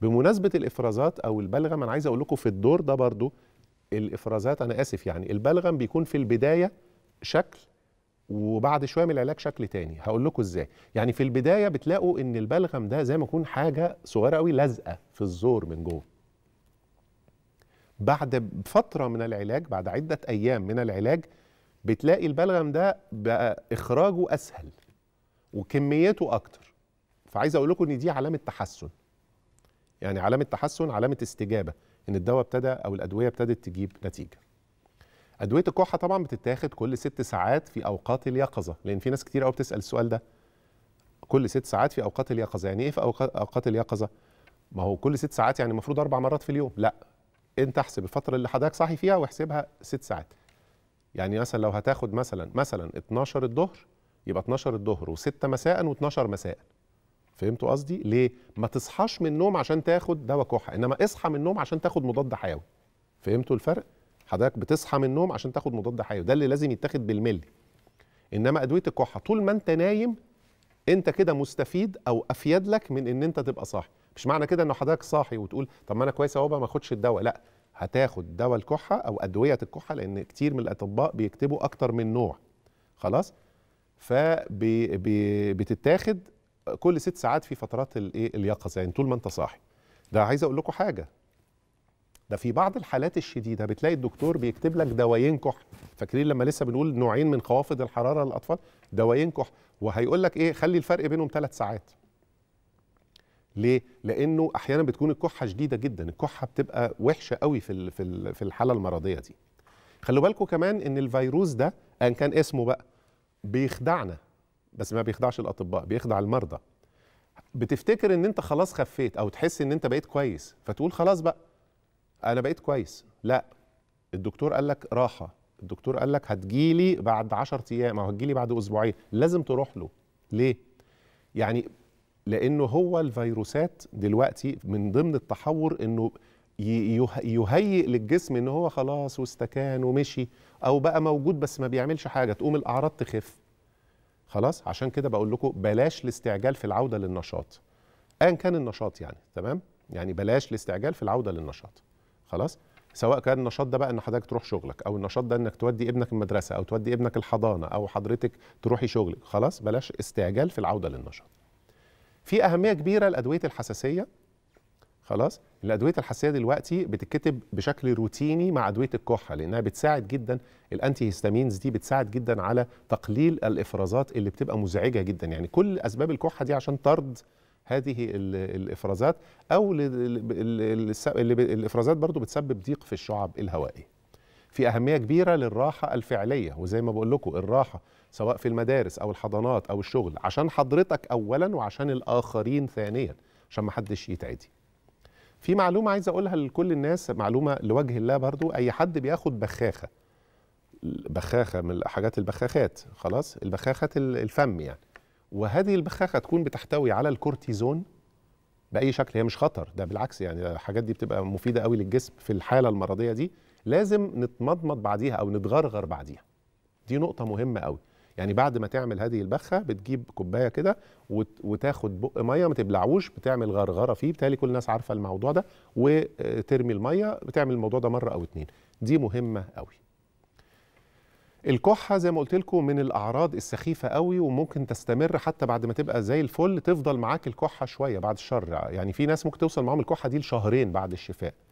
بمناسبه الافرازات او البلغم انا عايز اقول لكم في الدور ده برضو الافرازات انا اسف يعني البلغم بيكون في البدايه شكل وبعد شويه من العلاج شكل تاني هقول لكم ازاي يعني في البدايه بتلاقوا ان البلغم ده زي ما يكون حاجه صغيره قوي لازقه في الزور من جوه بعد فتره من العلاج بعد عده ايام من العلاج بتلاقي البلغم ده بقى اخراجه اسهل وكميته اكتر فعايز اقول لكم ان دي علامه تحسن يعني علامه تحسن علامه استجابه ان الدواء ابتدى او الادويه ابتدت تجيب نتيجه ادويه الكحه طبعا بتتاخد كل ست ساعات في اوقات اليقظه لان في ناس كتير قوي بتسال السؤال ده كل ست ساعات في اوقات اليقظه يعني ايه في اوقات اليقظه ما هو كل ست ساعات يعني المفروض اربع مرات في اليوم لا انت احسب الفتره اللي حضرتك صاحي فيها واحسبها ست ساعات يعني مثلا لو هتاخد مثلا مثلا 12 الظهر يبقى 12 الظهر و6 مساء و12 مساء فهمتوا قصدي ليه ما تصحاش من النوم عشان تاخد دواء كحه انما اصحى من النوم عشان تاخد مضاد حيوي فهمتوا الفرق حضرتك بتصحى من النوم عشان تاخد مضاد حيوي ده اللي لازم يتاخد بالملي انما ادويه الكحه طول ما انت نايم انت كده مستفيد او افيد لك من ان انت تبقى صاحي مش معنى كده ان حضرتك صاحي وتقول طب ما انا كويس اهو ما اخدش الدواء لا هتاخد دواء الكحه او ادويه الكحه لان كتير من الاطباء بيكتبوا اكتر من نوع خلاص فبتتاخد كل ست ساعات في فترات الايه اليقظه يعني طول ما انت صاحي ده عايز اقول لكم حاجه ده في بعض الحالات الشديده بتلاقي الدكتور بيكتب لك دوايين كح فاكرين لما لسه بنقول نوعين من خوافض الحراره للاطفال دوايين كح وهيقول لك ايه خلي الفرق بينهم ثلاث ساعات ليه لانه احيانا بتكون الكحه شديده جدا الكحه بتبقى وحشه قوي في في الحاله المرضيه دي خلوا بالكم كمان ان الفيروس ده ان كان اسمه بقى بيخدعنا بس ما بيخدعش الاطباء بيخدع المرضى بتفتكر ان انت خلاص خفيت او تحس ان انت بقيت كويس فتقول خلاص بقى انا بقيت كويس لا الدكتور قال لك راحه الدكتور قال لك هتجيلي بعد 10 ايام او هتجيلي بعد اسبوعين لازم تروح له ليه يعني لانه هو الفيروسات دلوقتي من ضمن التحور انه يهيئ للجسم ان هو خلاص واستكان ومشي او بقى موجود بس ما بيعملش حاجه تقوم الاعراض تخف خلاص عشان كده بقول لكم بلاش الاستعجال في العوده للنشاط ان كان النشاط يعني تمام يعني بلاش الاستعجال في العوده للنشاط خلاص سواء كان النشاط ده بقى ان حضرتك تروح شغلك او النشاط ده انك تودي ابنك المدرسه او تودي ابنك الحضانه او حضرتك تروحي شغلك خلاص بلاش استعجال في العوده للنشاط في اهميه كبيره لادويه الحساسيه خلاص الادويه الحساسيه دلوقتي بتتكتب بشكل روتيني مع ادويه الكحه لانها بتساعد جدا الانتي هيستامينز دي بتساعد جدا على تقليل الافرازات اللي بتبقى مزعجه جدا يعني كل اسباب الكحه دي عشان طرد هذه الافرازات او الافرازات برضو بتسبب ضيق في الشعب الهوائيه في اهميه كبيره للراحه الفعليه وزي ما بقول لكم الراحه سواء في المدارس او الحضانات او الشغل عشان حضرتك اولا وعشان الاخرين ثانيا عشان ما حدش يتعدي في معلومه عايز اقولها لكل الناس معلومه لوجه الله برضو اي حد بياخد بخاخه بخاخه من حاجات البخاخات خلاص البخاخات الفم يعني وهذه البخاخه تكون بتحتوي على الكورتيزون باي شكل هي مش خطر ده بالعكس يعني الحاجات دي بتبقى مفيده قوي للجسم في الحاله المرضيه دي لازم نتمضمض بعديها او نتغرغر بعديها دي نقطه مهمه قوي يعني بعد ما تعمل هذه البخه بتجيب كوبايه كده وتاخد بق ميه ما تبلعوش بتعمل غرغره فيه بالتالي كل الناس عارفه الموضوع ده وترمي الميه بتعمل الموضوع ده مره او اتنين دي مهمه قوي الكحه زي ما قلت لكم من الاعراض السخيفه قوي وممكن تستمر حتى بعد ما تبقى زي الفل تفضل معاك الكحه شويه بعد الشر يعني في ناس ممكن توصل معاهم الكحه دي لشهرين بعد الشفاء